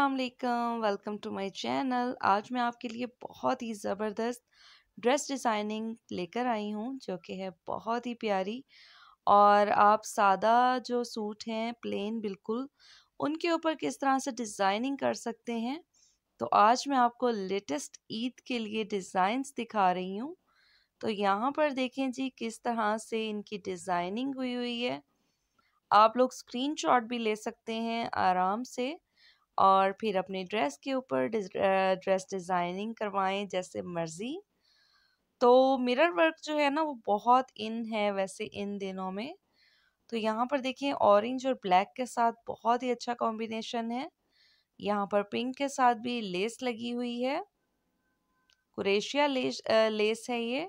अस्सलाम वालेकुम welcome to my channel आज मैं आपके लिए बहुत ही ज़बरदस्त ड्रेस डिज़ाइनिंग लेकर आई हूँ जो कि है बहुत ही प्यारी और आप सादा जो सूट हैं प्लेन बिल्कुल उनके ऊपर किस तरह से डिज़ाइनिंग कर सकते हैं तो आज मैं आपको लेटेस्ट ईद के लिए डिज़ाइंस दिखा रही हूँ तो यहाँ पर देखें जी किस तरह से इनकी डिज़ाइनिंग हुई हुई है आप लोग स्क्रीनशॉट भी ले सकते हैं आराम से और फिर अपने ड्रेस के ऊपर ड्रेस डिज़ाइनिंग करवाएं जैसे मर्ज़ी तो मिरर वर्क जो है ना वो बहुत इन है वैसे इन दिनों में तो यहाँ पर देखिए ऑरेंज और ब्लैक के साथ बहुत ही अच्छा कॉम्बिनेशन है यहाँ पर पिंक के साथ भी लेस लगी हुई है कुरेशिया लेस लेस है ये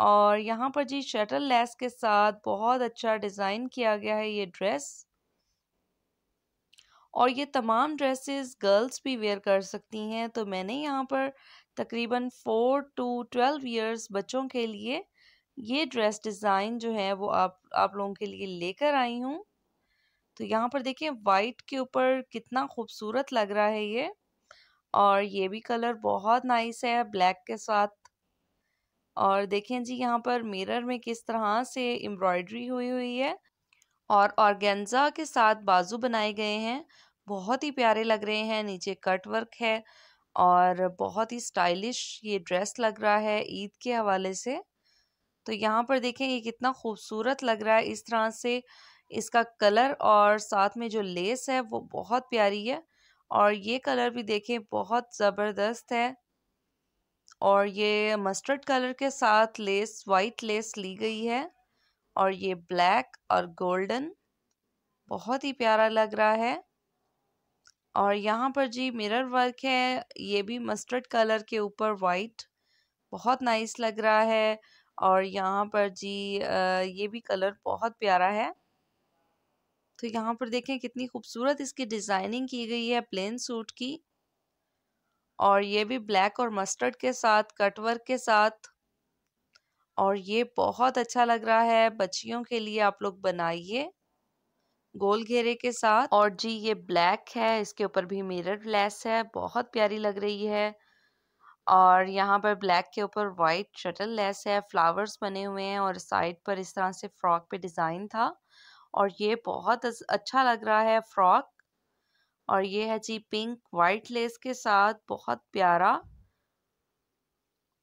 और यहाँ पर जी शटल लेस के साथ बहुत अच्छा डिज़ाइन किया गया है ये ड्रेस और ये तमाम ड्रेसेस गर्ल्स भी वेयर कर सकती हैं तो मैंने यहाँ पर तकरीबन फ़ोर टू ट्वेल्व इयर्स बच्चों के लिए ये ड्रेस डिज़ाइन जो है वो आप आप लोगों के लिए लेकर आई हूँ तो यहाँ पर देखें वाइट के ऊपर कितना खूबसूरत लग रहा है ये और ये भी कलर बहुत नाइस है ब्लैक के साथ और देखें जी यहाँ पर मिरर में किस तरह से एम्ब्रॉयडरी हुई हुई है और ऑर्गेन्जा के साथ बाजू बनाए गए हैं बहुत ही प्यारे लग रहे हैं नीचे कट वर्क है और बहुत ही स्टाइलिश ये ड्रेस लग रहा है ईद के हवाले से तो यहाँ पर देखें ये कितना खूबसूरत लग रहा है इस तरह से इसका कलर और साथ में जो लेस है वो बहुत प्यारी है और ये कलर भी देखें बहुत ज़बरदस्त है और ये मस्टर्ड कलर के साथ लेस वाइट लेस ली गई है और ये ब्लैक और गोल्डन बहुत ही प्यारा लग रहा है और यहाँ पर जी मिरर वर्क है ये भी मस्टर्ड कलर के ऊपर वाइट बहुत नाइस लग रहा है और यहाँ पर जी ये भी कलर बहुत प्यारा है तो यहाँ पर देखें कितनी खूबसूरत इसकी डिज़ाइनिंग की गई है प्लेन सूट की और ये भी ब्लैक और मस्टर्ड के साथ कट वर्क के साथ और ये बहुत अच्छा लग रहा है बच्चियों के लिए आप लोग बनाइए गोल घेरे के साथ और जी ये ब्लैक है इसके ऊपर भी मिरर लेस है बहुत प्यारी लग रही है और यहाँ पर ब्लैक के ऊपर वाइट शटल लेस है फ्लावर्स बने हुए हैं और साइड पर इस तरह से फ्रॉक पे डिज़ाइन था और ये बहुत अच्छा लग रहा है फ्रॉक और ये है जी पिंक वाइट लेस के साथ बहुत प्यारा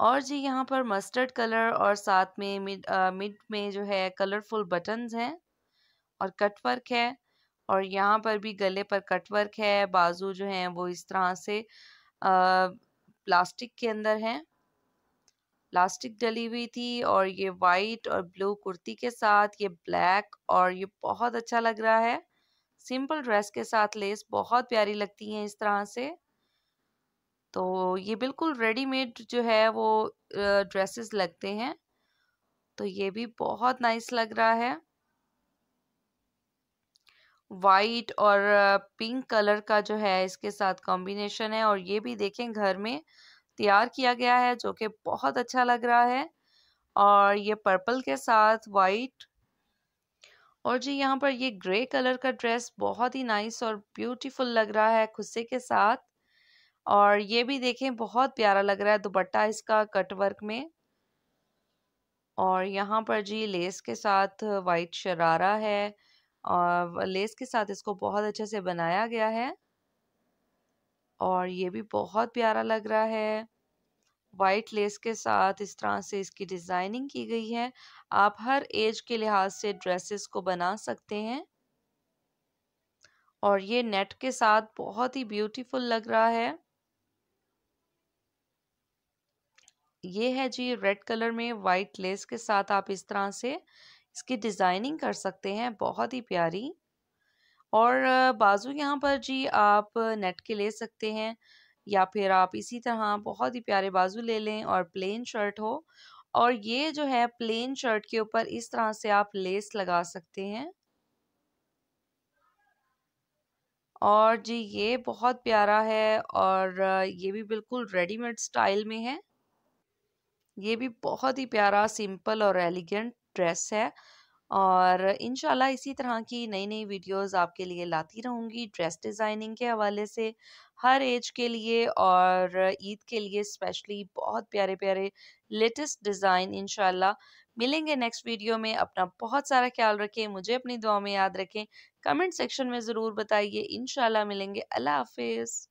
और जी यहाँ पर मस्टर्ड कलर और साथ में मिड मिड में जो है कलरफुल बटन्स हैं और कटवर्क है और यहाँ पर भी गले पर कटवर्क है बाजू जो हैं वो इस तरह से आ, प्लास्टिक के अंदर हैं प्लास्टिक डली हुई थी और ये वाइट और ब्लू कुर्ती के साथ ये ब्लैक और ये बहुत अच्छा लग रहा है सिंपल ड्रेस के साथ लेस बहुत प्यारी लगती है इस तरह से तो ये बिल्कुल रेडीमेड जो है वो ड्रेसेस लगते हैं तो ये भी बहुत नाइस लग रहा है वाइट और पिंक कलर का जो है इसके साथ कॉम्बिनेशन है और ये भी देखें घर में तैयार किया गया है जो कि बहुत अच्छा लग रहा है और ये पर्पल के साथ वाइट और जी यहाँ पर ये ग्रे कलर का ड्रेस बहुत ही नाइस और ब्यूटीफुल लग रहा है खुस्से के साथ और ये भी देखें बहुत प्यारा लग रहा है दुपट्टा इसका कट वर्क में और यहाँ पर जी लेस के साथ वाइट शरारा है और लेस के साथ इसको बहुत अच्छे से बनाया गया है और ये भी बहुत प्यारा लग रहा है वाइट लेस के साथ इस तरह से इसकी डिज़ाइनिंग की गई है आप हर एज के लिहाज से ड्रेसेस को बना सकते हैं और ये नेट के साथ बहुत ही ब्यूटीफुल लग रहा है ये है जी रेड कलर में वाइट लेस के साथ आप इस तरह से इसकी डिज़ाइनिंग कर सकते हैं बहुत ही प्यारी और बाजू यहाँ पर जी आप नेट के ले सकते हैं या फिर आप इसी तरह बहुत ही प्यारे बाजू ले लें और प्लेन शर्ट हो और ये जो है प्लेन शर्ट के ऊपर इस तरह से आप लेस लगा सकते हैं और जी ये बहुत प्यारा है और ये भी बिल्कुल रेडीमेड स्टाइल में है ये भी बहुत ही प्यारा सिंपल और एलिगेंट ड्रेस है और इन इसी तरह की नई नई वीडियोस आपके लिए लाती रहूँगी ड्रेस डिज़ाइनिंग के हवाले से हर एज के लिए और ईद के लिए स्पेशली बहुत प्यारे प्यारे लेटेस्ट डिज़ाइन इन मिलेंगे नेक्स्ट वीडियो में अपना बहुत सारा ख्याल रखें मुझे अपनी दुआ में याद रखें कमेंट सेक्शन में ज़रूर बताइए इन मिलेंगे अल्लाह हाफिज़